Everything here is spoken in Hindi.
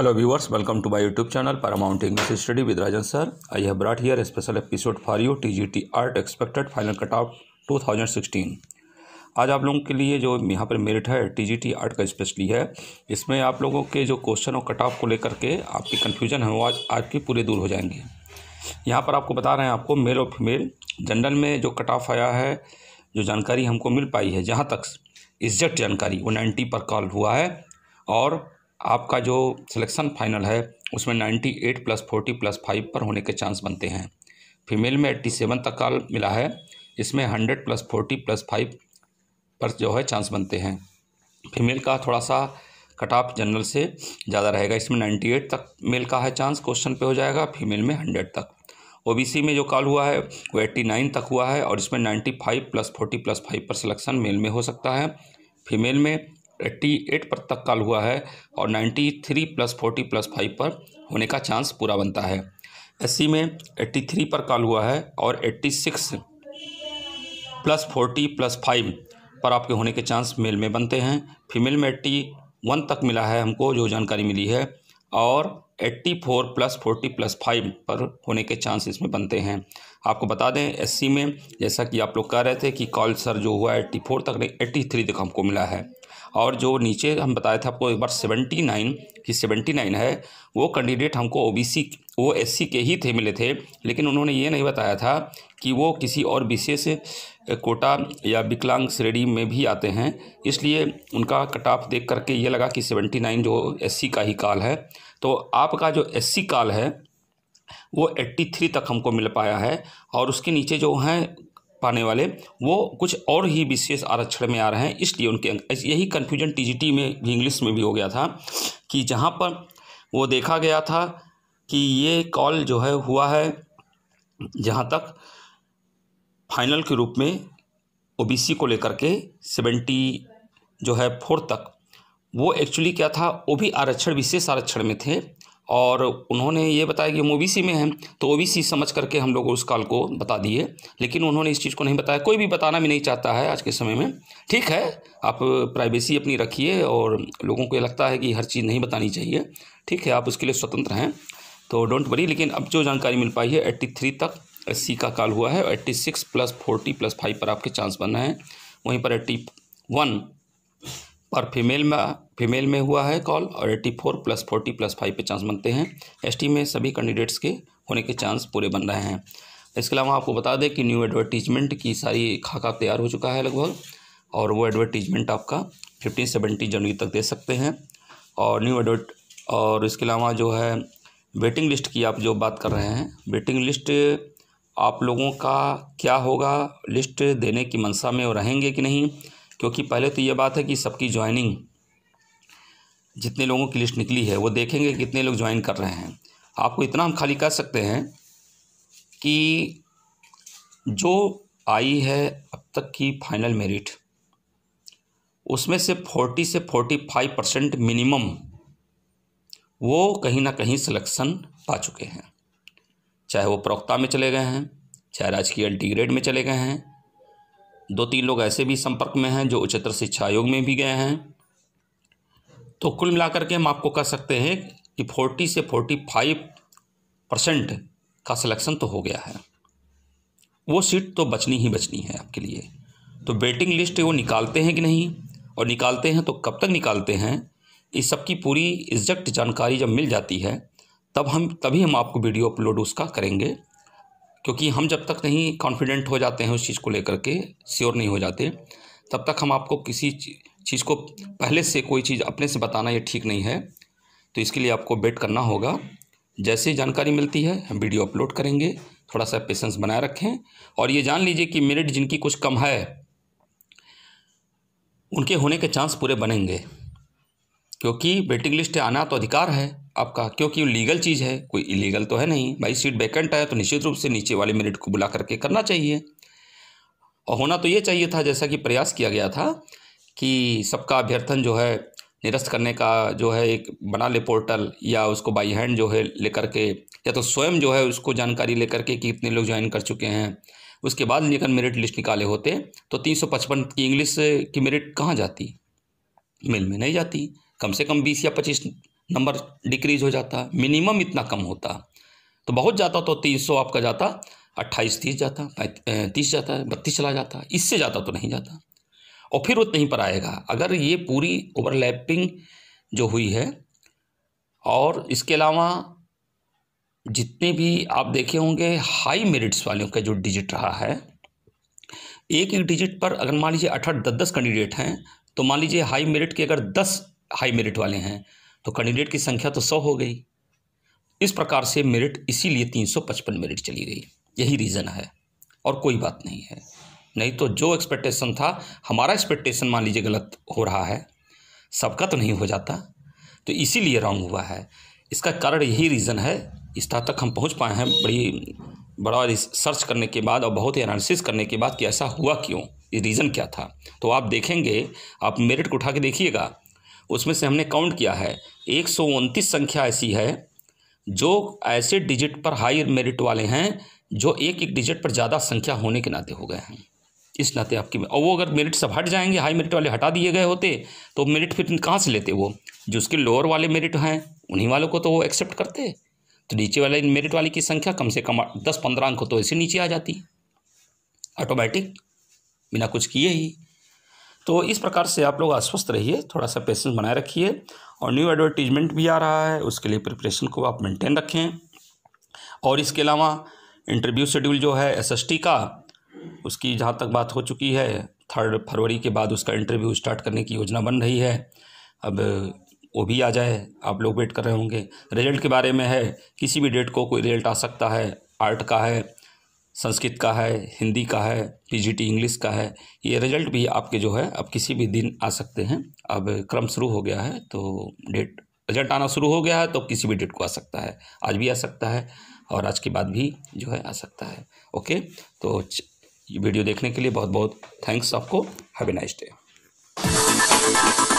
hello viewers welcome to my YouTube channel Paramount English study with Rajan sir I have brought here special episode for you TGT art expected final cut off to आज आप लोगों के लिए जो यहाँ पर मेरिट है टीजीटी आर्ट का स्पेशली है इसमें आप लोगों के जो क्वेश्चन और कट ऑफ को लेकर के आपकी कन्फ्यूजन है वो आज आज की पूरे दूर हो जाएंगे यहाँ पर आपको बता रहे हैं आपको मेल और फीमेल जनरल में जो कट ऑफ आया है जो जानकारी हमको मिल पाई है जहाँ तक इज्जत जानकारी वो नाइन्टी पर कॉल हुआ है और आपका जो सिलेक्शन फाइनल है उसमें 98 प्लस फोर्टी प्लस फाइव पर होने के चांस बनते हैं फीमेल में 87 तक का मिला है इसमें 100 प्लस फोर्टी प्लस फाइव पर जो है चांस बनते हैं फीमेल का थोड़ा सा कट ऑफ जनरल से ज़्यादा रहेगा इसमें 98 तक मेल का है चांस क्वेश्चन पे हो जाएगा फीमेल में 100 तक ओबीसी में जो कॉल हुआ है वो 89 तक हुआ है और इसमें 95 प्लस फोर्टी प्लस फाइव पर सिलेक्शन मेल में हो सकता है फीमेल में एट्टी एट पर तक काल हुआ है और ninety three plus forty plus five पर होने का चांस पूरा बनता है एस में एट्टी थ्री पर काल हुआ है और eighty six plus forty plus five पर आपके होने के चांस मेल में बनते हैं फीमेल में एट्टी वन तक मिला है हमको जो जानकारी मिली है और eighty four plus forty plus five पर होने के चांस इसमें बनते हैं आपको बता दें एससी में जैसा कि आप लोग कह रहे थे कि कॉल सर जो हुआ एट्टी फोर तक नहीं एट्टी थ्री तक हमको मिला है और जो नीचे हम बताया था आपको एक बार सेवेंटी नाइन कि सेवेंटी नाइन है वो कैंडिडेट हमको ओ बी सी वो एस सी के ही थे मिले थे लेकिन उन्होंने ये नहीं बताया था कि वो किसी और विशेष कोटा या विकलांग श्रेणी में भी आते हैं इसलिए उनका कट ऑफ देख करके ये लगा कि सेवेंटी नाइन जो एस सी का ही काल है तो आपका जो एस सी काल है वो एट्टी थ्री तक हमको मिल पाया है और उसके नीचे जो हैं पाने वाले वो कुछ और ही विशेष आरक्षण में आ रहे हैं इसलिए उनके यही कन्फ्यूजन टी में भी इंग्लिश में भी हो गया था कि जहाँ पर वो देखा गया था कि ये कॉल जो है हुआ है जहाँ तक फाइनल के रूप में ओबीसी को लेकर के सेवेंटी जो है फोर तक वो एक्चुअली क्या था वो भी आरक्षण विशेष आरक्षण में थे और उन्होंने ये बताया कि हम ओ में हैं तो ओ बी समझ करके हम लोग उस काल को बता दिए लेकिन उन्होंने इस चीज़ को नहीं बताया कोई भी बताना भी नहीं चाहता है आज के समय में ठीक है आप प्राइवेसी अपनी रखिए और लोगों को ये लगता है कि हर चीज़ नहीं बतानी चाहिए ठीक है आप उसके लिए स्वतंत्र हैं तो डोंट वरी लेकिन अब जो जानकारी मिल पाई है एट्टी थ्री तक सी का काल हुआ है eighty six plus forty plus five पर आपके चांस बन रहे हैं वहीं पर एट्टी वन और फीमेल में फीमेल में हुआ है कॉल और eighty four plus forty plus five पे चांस बनते हैं एसटी में सभी कैंडिडेट्स के होने के चांस पूरे बन रहे हैं इसके अलावा आपको बता दें कि न्यू एडवर्टीजमेंट की सारी खाका तैयार हो चुका है लगभग और वो एडवर्टीजमेंट आपका फिफ्टीन सेवेंटी जनवरी तक दे सकते हैं और न्यू एडवर्ट और इसके अलावा जो है वेटिंग लिस्ट की आप जो बात कर रहे हैं वेटिंग लिस्ट आप लोगों का क्या होगा लिस्ट देने की मंशा में वो रहेंगे कि नहीं क्योंकि पहले तो ये बात है कि सबकी ज्वाइनिंग जितने लोगों की लिस्ट निकली है वो देखेंगे कितने लोग ज्वाइन कर रहे हैं आपको इतना हम खाली कर सकते हैं कि जो आई है अब तक की फाइनल मेरिट उसमें से फोर्टी से फोर्टी फाइव परसेंट मिनिमम वो कहीं ना कहीं सिलेक्शन पा चुके हैं चाहे वो प्रवक्ता में चले गए हैं चाहे राजकीय अल्टीग्रेड ग्रेड में चले गए हैं दो तीन लोग ऐसे भी संपर्क में हैं जो उच्चतर शिक्षा आयोग में भी गए हैं तो कुल मिलाकर के हम आपको कह सकते हैं कि फोर्टी से फोर्टी फाइव परसेंट का सिलेक्शन तो हो गया है वो सीट तो बचनी ही बचनी है आपके लिए तो वेटिंग लिस्ट वो निकालते हैं कि नहीं और निकालते हैं तो कब तक निकालते हैं इस सब की पूरी एग्जैक्ट जानकारी जब मिल जाती है तब हम तभी हम आपको वीडियो अपलोड उसका करेंगे क्योंकि हम जब तक नहीं कॉन्फिडेंट हो जाते हैं उस चीज़ को लेकर के श्योर नहीं हो जाते तब तक हम आपको किसी चीज़ को पहले से कोई चीज़ अपने से बताना ये ठीक नहीं है तो इसके लिए आपको वेट करना होगा जैसे जानकारी मिलती है हम वीडियो अपलोड करेंगे थोड़ा सा पेशेंस बनाए रखें और ये जान लीजिए कि मेरिट जिनकी कुछ कम है उनके होने के चांस पूरे बनेंगे क्योंकि वेटिंग लिस्ट आना तो अधिकार है आपका क्योंकि लीगल चीज़ है कोई इलीगल तो है नहीं भाई सीट वैकेंट है तो निश्चित रूप से नीचे वाले मेरिट को बुला करके करना चाहिए और होना तो ये चाहिए था जैसा कि प्रयास किया गया था कि सबका अभ्यर्थन जो है निरस्त करने का जो है एक बना ले पोर्टल या उसको बाई हैंड जो है लेकर के या तो स्वयं जो है उसको जानकारी लेकर के कि कितने लोग ज्वाइन कर चुके हैं उसके बाद अगर मेरिट लिस्ट निकाले होते तो तीन सौ पचपन की इंग्लिश की मेरिट कहाँ जाती मेल में नहीं जाती कम से कम बीस या पच्चीस नंबर डिक्रीज हो जाता मिनिमम इतना कम होता तो बहुत जाता तो तीन सौ आपका जाता अट्ठाईस तीस जाता तीस जाता है बत्तीस चला जाता इससे जाता तो नहीं जाता और फिर उतने ही पर आएगा अगर ये पूरी ओवरलैपिंग जो हुई है और इसके अलावा जितने भी आप देखे होंगे हाई मेरिट्स वालों का जो डिजिट रहा है एक एक डिजिट पर अगर मान लीजिए आठ दस दस कैंडिडेट हैं तो मान लीजिए हाई मेरिट के अगर दस हाई मेरिट वाले हैं तो कैंडिडेट की संख्या तो सौ हो गई इस प्रकार से मेरिट इसीलिए तीन सौ पचपन मेरिट चली गई यही रीज़न है और कोई बात नहीं है नहीं तो जो एक्सपेक्टेशन था हमारा एक्सपेक्टेशन मान लीजिए गलत हो रहा है सबका तो नहीं हो जाता तो इसीलिए रॉन्ग हुआ है इसका कारण यही रीज़न है इस तरह तक हम पहुंच पाए हैं बड़ी बड़ा सर्च करने के बाद और बहुत ही एनालिसिस करने के बाद कि ऐसा हुआ क्यों ये रीज़न क्या था तो आप देखेंगे आप मेरिट को उठा के देखिएगा उसमें से हमने काउंट किया है एक संख्या ऐसी है जो ऐसे डिजिट पर हाई मेरिट वाले हैं जो एक एक डिजिट पर ज़्यादा संख्या होने के नाते हो गए हैं इस नाते आपकी और वो अगर मेरिट सब हट जाएंगे हाई मेरिट वाले हटा दिए गए होते तो मेरिट फिर कहाँ से लेते वो जो उसके लोअर वाले मेरिट हैं उन्हीं वालों को तो वो एक्सेप्ट करते तो नीचे वाले मेरिट वाले की संख्या कम से कम दस पंद्रह अंक तो ऐसे नीचे आ जाती ऑटोमेटिक बिना कुछ किए ही तो इस प्रकार से आप लोग आश्वस्त रहिए थोड़ा सा पेशेंस बनाए रखिए और न्यू एडवर्टीजमेंट भी आ रहा है उसके लिए प्रिपरेशन को आप मेंटेन रखें और इसके अलावा इंटरव्यू शेड्यूल जो है एसएसटी का उसकी जहाँ तक बात हो चुकी है थर्ड फरवरी के बाद उसका इंटरव्यू स्टार्ट करने की योजना बन रही है अब वो भी आ जाए आप लोग वेट कर रहे होंगे रिजल्ट के बारे में है किसी भी डेट को कोई रिजल्ट आ सकता है आर्ट का है संस्कृत का है हिंदी का है पीजीटी इंग्लिश का है ये रिजल्ट भी आपके जो है अब किसी भी दिन आ सकते हैं अब क्रम शुरू हो गया है तो डेट रिजल्ट आना शुरू हो गया है तो किसी भी डेट को आ सकता है आज भी आ सकता है और आज के बाद भी जो है आ सकता है ओके तो वीडियो देखने के लिए बहुत बहुत थैंक्स आपको हैवे नाइस डे